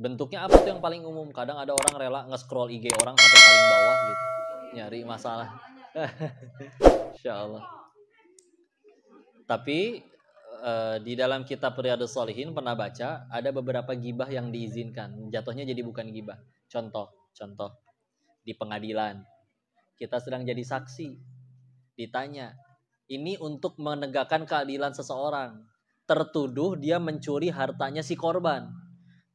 bentuknya apa tuh yang paling umum kadang ada orang rela nge-scroll IG orang sampai paling bawah gitu nyari masalah Insya Allah tapi Uh, di dalam kitab Riyadus Solihin pernah baca ada beberapa gibah yang diizinkan jatuhnya jadi bukan gibah contoh contoh di pengadilan kita sedang jadi saksi ditanya ini untuk menegakkan keadilan seseorang tertuduh dia mencuri hartanya si korban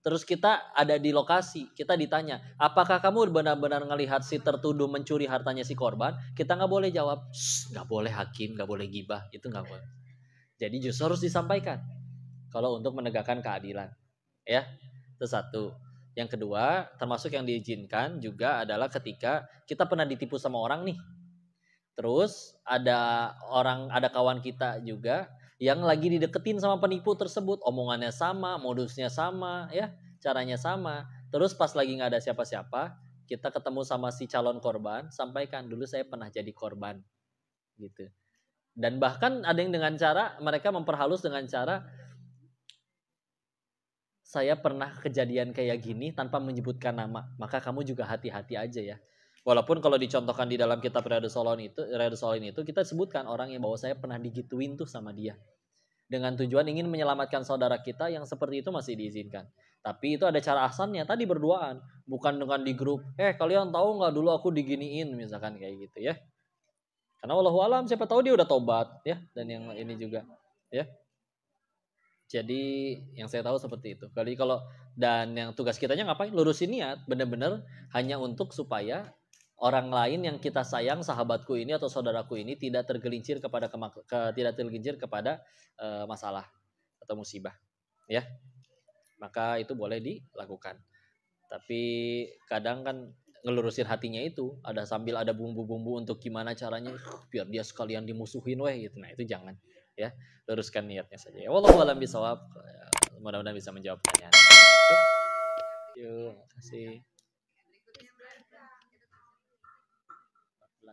Terus kita ada di lokasi, kita ditanya, apakah kamu benar-benar ngelihat si tertuduh mencuri hartanya si korban? Kita nggak boleh jawab, nggak boleh hakim, nggak boleh gibah, itu nggak boleh. Jadi justru harus disampaikan kalau untuk menegakkan keadilan, ya itu satu. Yang kedua, termasuk yang diizinkan juga adalah ketika kita pernah ditipu sama orang nih. Terus ada orang, ada kawan kita juga yang lagi dideketin sama penipu tersebut omongannya sama modusnya sama ya caranya sama terus pas lagi nggak ada siapa-siapa kita ketemu sama si calon korban sampaikan dulu saya pernah jadi korban gitu dan bahkan ada yang dengan cara mereka memperhalus dengan cara saya pernah kejadian kayak gini tanpa menyebutkan nama maka kamu juga hati-hati aja ya walaupun kalau dicontohkan di dalam kitab Riyadus Solon itu Riyadus Solon itu kita sebutkan orang yang bahwa saya pernah digituin tuh sama dia dengan tujuan ingin menyelamatkan saudara kita yang seperti itu masih diizinkan. Tapi itu ada cara asannya tadi berduaan, bukan dengan di grup. Eh kalian tahu nggak dulu aku diginiin misalkan kayak gitu ya. Karena walau alam siapa tahu dia udah tobat ya dan yang ini juga ya. Jadi yang saya tahu seperti itu. Kali kalau dan yang tugas kitanya ngapain? Lurusin niat benar-benar hanya untuk supaya orang lain yang kita sayang sahabatku ini atau saudaraku ini tidak tergelincir kepada ke, ke, tidak tergelincir kepada uh, masalah atau musibah ya maka itu boleh dilakukan tapi kadang kan ngelurusin hatinya itu ada sambil ada bumbu-bumbu untuk gimana caranya biar dia sekalian dimusuhin weh gitu nah itu jangan ya luruskan niatnya saja ya wallahu alam bisawab mudah-mudahan bisa menjawab pertanyaan yuk terima kasih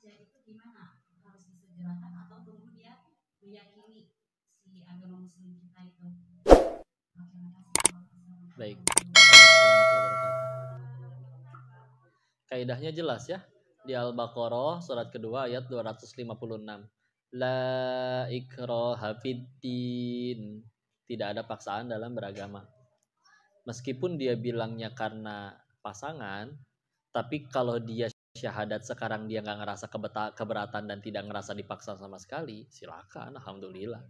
aja itu gimana harus disegerakan atau kemudian dia meyakini si agama muslim kita itu baik kaidahnya jelas ya di Al-Baqarah surat kedua ayat 256 la ikraha fiddin tidak ada paksaan dalam beragama meskipun dia bilangnya karena pasangan tapi kalau dia syahadat sekarang dia nggak ngerasa keberatan dan tidak ngerasa dipaksa sama sekali, silakan, alhamdulillah.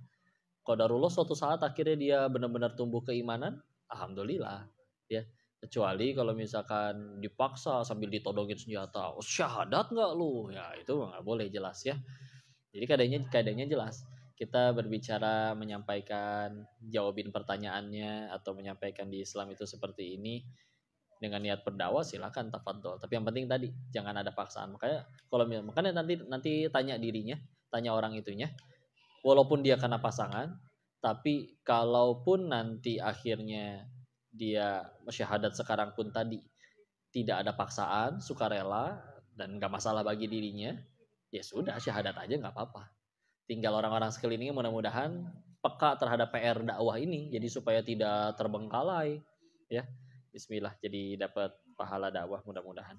Qadarullah suatu saat akhirnya dia benar-benar tumbuh keimanan, alhamdulillah, ya. Kecuali kalau misalkan dipaksa sambil ditodongin senjata, oh, syahadat nggak lu? Ya itu nggak boleh jelas ya. Jadi kadangnya kadangnya jelas. Kita berbicara menyampaikan jawabin pertanyaannya atau menyampaikan di Islam itu seperti ini dengan niat berdakwah silahkan tafadhol tapi yang penting tadi jangan ada paksaan makanya kalau makanya nanti nanti tanya dirinya tanya orang itunya walaupun dia kena pasangan tapi kalaupun nanti akhirnya dia syahadat sekarang pun tadi tidak ada paksaan sukarela dan nggak masalah bagi dirinya ya sudah syahadat aja nggak apa-apa tinggal orang-orang sekelilingnya mudah-mudahan peka terhadap PR dakwah ini jadi supaya tidak terbengkalai ya Bismillah jadi dapat pahala dakwah mudah-mudahan.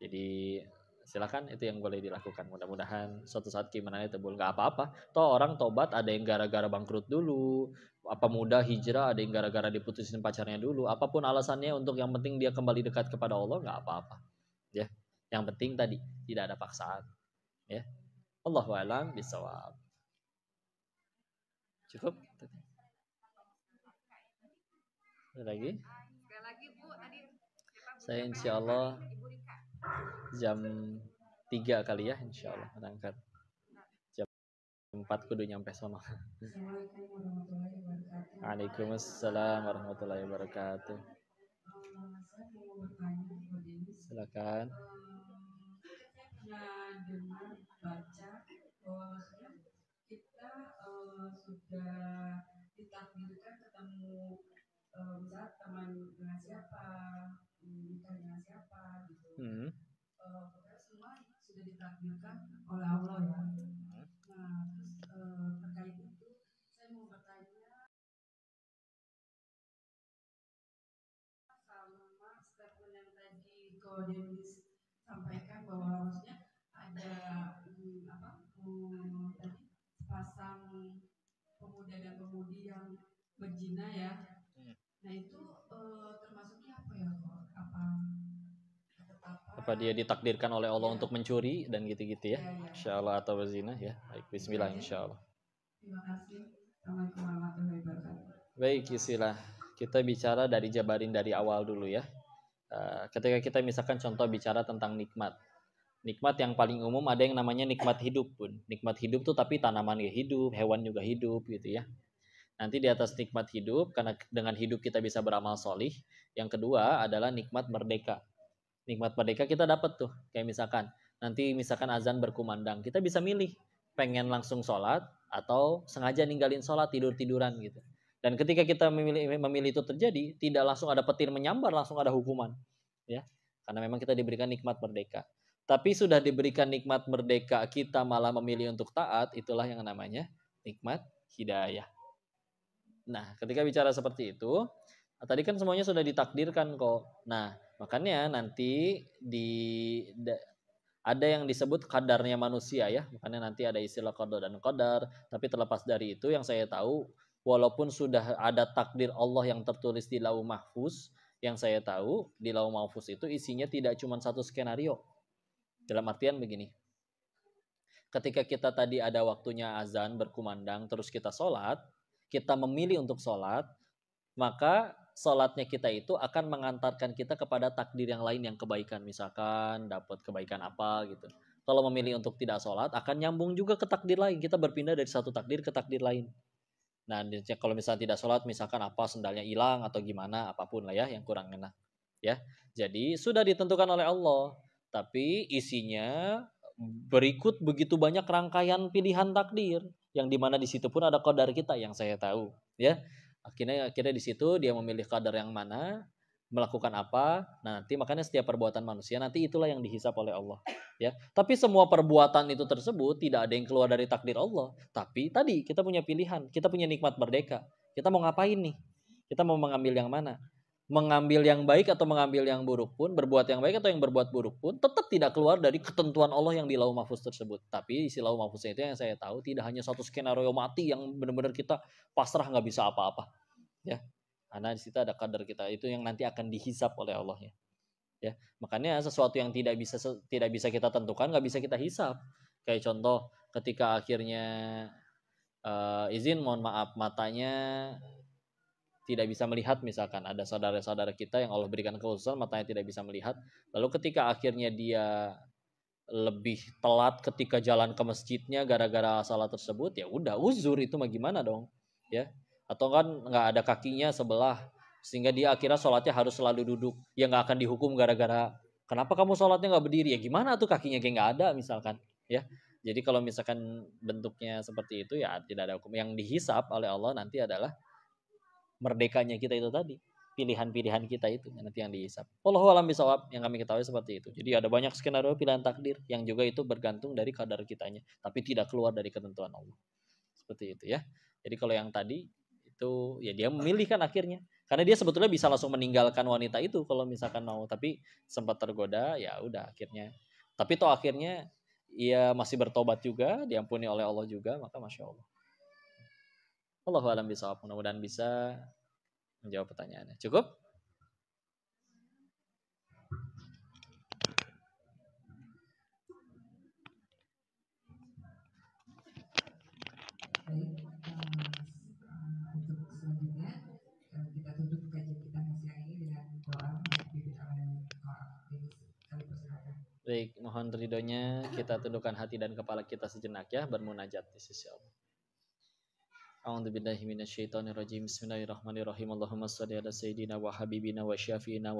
Jadi silakan itu yang boleh dilakukan mudah-mudahan suatu saat itu tebul nggak apa-apa toh orang tobat ada yang gara-gara bangkrut dulu apa muda hijrah ada yang gara-gara diputusin pacarnya dulu apapun alasannya untuk yang penting dia kembali dekat kepada Allah nggak apa-apa ya yang penting tadi tidak ada paksaan ya Allah alam bisawab cukup ada lagi saya insya Allah jam 3 kali ya insya Allah berangkat jam 4 kudu nyampe sono Waalaikumsalam warahmatullahi wabarakatuh silakan dengar baca bahwasanya kita uh, sudah ditakdirkan ketemu uh, eh, misalnya teman dengan siapa nikah dengan siapa gitu hmm. uh, pokoknya semua sudah ditakdirkan oleh Allah ya hmm. nah terus uh, terkait itu saya mau bertanya sama statement yang tadi Ko Denis sampaikan bahwa maksudnya ada um, apa um, tadi pasang pemuda dan pemudi yang berjina ya hmm. nah itu uh, apa dia ditakdirkan oleh Allah ya. untuk mencuri dan gitu-gitu ya. Iya, ya. Insya Allah atau berzina ya. Baik, bismillah iya. insya Allah. Baik, istilah kita bicara dari jabarin dari awal dulu ya. Eh, ketika kita misalkan contoh bicara tentang nikmat, nikmat yang paling umum ada yang namanya nikmat hidup pun. Nikmat hidup tuh tapi tanaman ya hidup, hewan juga hidup gitu ya. Nanti di atas nikmat hidup, karena dengan hidup kita bisa beramal solih. Yang kedua adalah nikmat merdeka nikmat merdeka kita dapat tuh kayak misalkan nanti misalkan azan berkumandang kita bisa milih pengen langsung sholat atau sengaja ninggalin sholat tidur tiduran gitu dan ketika kita memilih memilih itu terjadi tidak langsung ada petir menyambar langsung ada hukuman ya karena memang kita diberikan nikmat merdeka tapi sudah diberikan nikmat merdeka kita malah memilih untuk taat itulah yang namanya nikmat hidayah nah ketika bicara seperti itu tadi kan semuanya sudah ditakdirkan kok nah Makanya nanti di da, ada yang disebut kadarnya manusia ya. Makanya nanti ada istilah kodo dan kodar. tapi terlepas dari itu yang saya tahu walaupun sudah ada takdir Allah yang tertulis di Lauh Mahfuz, yang saya tahu di Lauh Mahfuz itu isinya tidak cuma satu skenario. Dalam artian begini. Ketika kita tadi ada waktunya azan berkumandang terus kita sholat, kita memilih untuk sholat, maka sholatnya kita itu akan mengantarkan kita kepada takdir yang lain yang kebaikan misalkan dapat kebaikan apa gitu kalau memilih untuk tidak sholat akan nyambung juga ke takdir lain kita berpindah dari satu takdir ke takdir lain nah kalau misalnya tidak sholat misalkan apa sendalnya hilang atau gimana apapun lah ya yang kurang enak ya jadi sudah ditentukan oleh Allah tapi isinya berikut begitu banyak rangkaian pilihan takdir yang dimana di situ pun ada kodar kita yang saya tahu ya akhirnya akhirnya di situ dia memilih kadar yang mana melakukan apa nah nanti makanya setiap perbuatan manusia nanti itulah yang dihisap oleh Allah ya tapi semua perbuatan itu tersebut tidak ada yang keluar dari takdir Allah tapi tadi kita punya pilihan kita punya nikmat merdeka kita mau ngapain nih kita mau mengambil yang mana mengambil yang baik atau mengambil yang buruk pun, berbuat yang baik atau yang berbuat buruk pun, tetap tidak keluar dari ketentuan Allah yang di lau mahfuz tersebut. Tapi isi lau mahfuznya itu yang saya tahu tidak hanya satu skenario mati yang benar-benar kita pasrah nggak bisa apa-apa. Ya, karena di situ ada kader kita itu yang nanti akan dihisap oleh Allah ya. Ya, makanya sesuatu yang tidak bisa tidak bisa kita tentukan nggak bisa kita hisap. Kayak contoh ketika akhirnya uh, izin mohon maaf matanya tidak bisa melihat misalkan ada saudara-saudara kita yang Allah berikan kekhususan matanya tidak bisa melihat lalu ketika akhirnya dia lebih telat ketika jalan ke masjidnya gara-gara salah tersebut ya udah uzur itu mah gimana dong ya atau kan nggak ada kakinya sebelah sehingga dia akhirnya sholatnya harus selalu duduk ya nggak akan dihukum gara-gara kenapa kamu sholatnya nggak berdiri ya gimana tuh kakinya kayak nggak ada misalkan ya jadi kalau misalkan bentuknya seperti itu ya tidak ada hukum yang dihisap oleh Allah nanti adalah merdekanya kita itu tadi pilihan-pilihan kita itu nanti yang dihisap. Allah alam bisawab yang kami ketahui seperti itu. Jadi ada banyak skenario pilihan takdir yang juga itu bergantung dari kadar kitanya, tapi tidak keluar dari ketentuan Allah. Seperti itu ya. Jadi kalau yang tadi itu ya dia memilihkan akhirnya. Karena dia sebetulnya bisa langsung meninggalkan wanita itu kalau misalkan mau, tapi sempat tergoda ya udah akhirnya. Tapi toh akhirnya ia ya masih bertobat juga, diampuni oleh Allah juga, maka masya Allah. Allahu alam bisa Mudah-mudahan bisa menjawab pertanyaannya. Cukup? Baik, mohon ridhonya kita tundukkan hati dan kepala kita sejenak ya bermunajat di sisi Allah. أعوذ بالله من الشيطان الرجيم بسم الله الرحمن الرحيم اللهم صل على سيدنا وحبيبنا وشافينا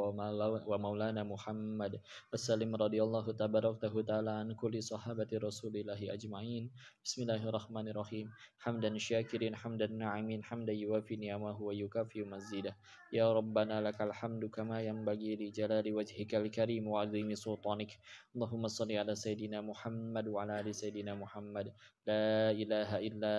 ومولانا محمد وسلم رضي الله تبارك تعالى عن كل صحابة رسول الله أجمعين بسم الله الرحمن الرحيم حمدا شاكرين حمدا ناعمين حمدا يوافي نعمه ويكافي مزيده يا ربنا لك الحمد كما ينبغي لجلال وجهك الكريم وعظيم سلطانك اللهم صل على سيدنا محمد وعلى آل سيدنا محمد لا إله إلا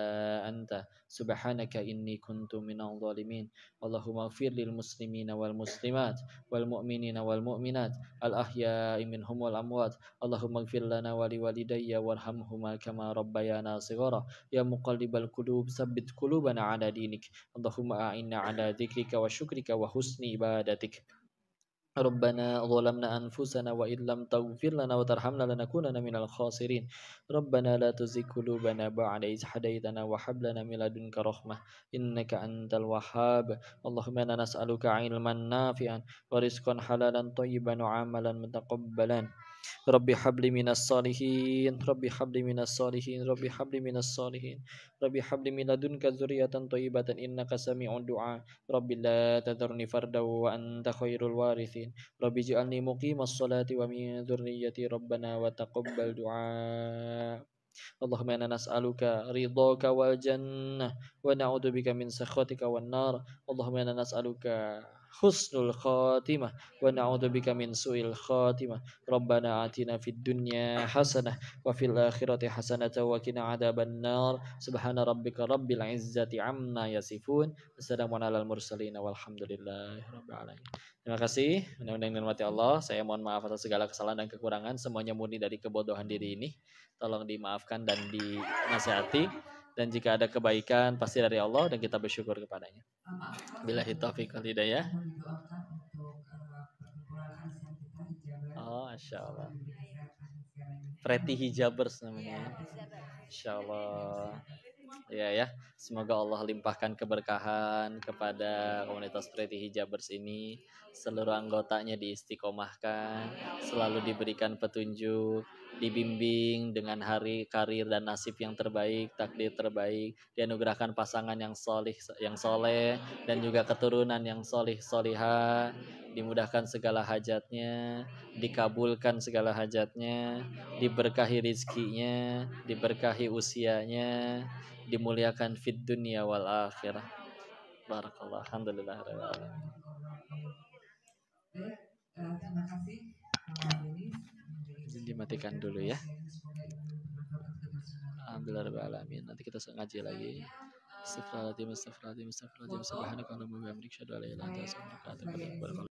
أنت سبحانك إني كنت من الظالمين اللهم اغفر للمسلمين والمسلمات والمؤمنين والمؤمنات الأحياء منهم والأموات اللهم اغفر لنا ولوالدي وارحمهما كما ربيانا صغارا يا مقلب القلوب ثبت قلوبنا على دينك اللهم أعنا على ذكرك وشكرك وحسن عبادتك ربنا ظلمنا أنفسنا وإن لم تغفر لنا وترحمنا لنكونن من الخاسرين ربنا لا تزغ قلوبنا بعد إذ هديتنا وهب لنا من لدنك رحمة إنك أنت الوهاب اللهم إنا نسألك علما نافعا ورزقا حلالا طيبا وعملا متقبلا ربي حبل من الصالحين ربي حبل من الصالحين ربي حبل من الصالحين ربي حبل من لدنك ذرية طيبة إنك سميع الدعاء ربي لا تذرني فردا وأنت خير الوارثين ربي اجعلني مقيم الصلاة ومن ذريتي ربنا وتقبل دعاء اللهم انا نسالك رضاك والجنه wa na'udzubika min sakhatika wan nar Allahumma inna nas'aluka husnul khatimah wa na'udzubika min su'il khatimah rabbana atina fid dunya hasanah wa fil akhirati hasanatan wa qina adzaban nar subhana rabbika rabbil izzati amma yasifun wassalamun alal mursalin walhamdulillahi rabbil alamin terima kasih mudah-mudahan dirahmati Allah saya mohon maaf atas segala kesalahan dan kekurangan semuanya murni dari kebodohan diri ini tolong dimaafkan dan dinasihati dan jika ada kebaikan pasti dari Allah dan kita bersyukur kepadanya. Bila hitafiq wal hidayah. Oh, Masya Allah. Preti Hijabers namanya. Iya, Insya Allah ya ya. Semoga Allah limpahkan keberkahan kepada komunitas Pretty Hijabers ini, seluruh anggotanya diistiqomahkan, selalu diberikan petunjuk, dibimbing dengan hari karir dan nasib yang terbaik, takdir terbaik, dianugerahkan pasangan yang solih, yang soleh, dan juga keturunan yang solih soliha, dimudahkan segala hajatnya, dikabulkan segala hajatnya, diberkahi rizkinya, diberkahi usianya, dimuliakan fit dunia wal akhirah. Barakallah. Alhamdulillah. Terima kasih. Terima kasih. Dimatikan dulu ya. Alhamdulillah alamin. Nanti kita ngaji lagi. Astagfirullahaladzim, astagfirullahaladzim, astagfirullahaladzim. Subhanakallahumma wa bihamdika asyhadu an Alhamdulillah. ilaha illa anta astaghfiruka wa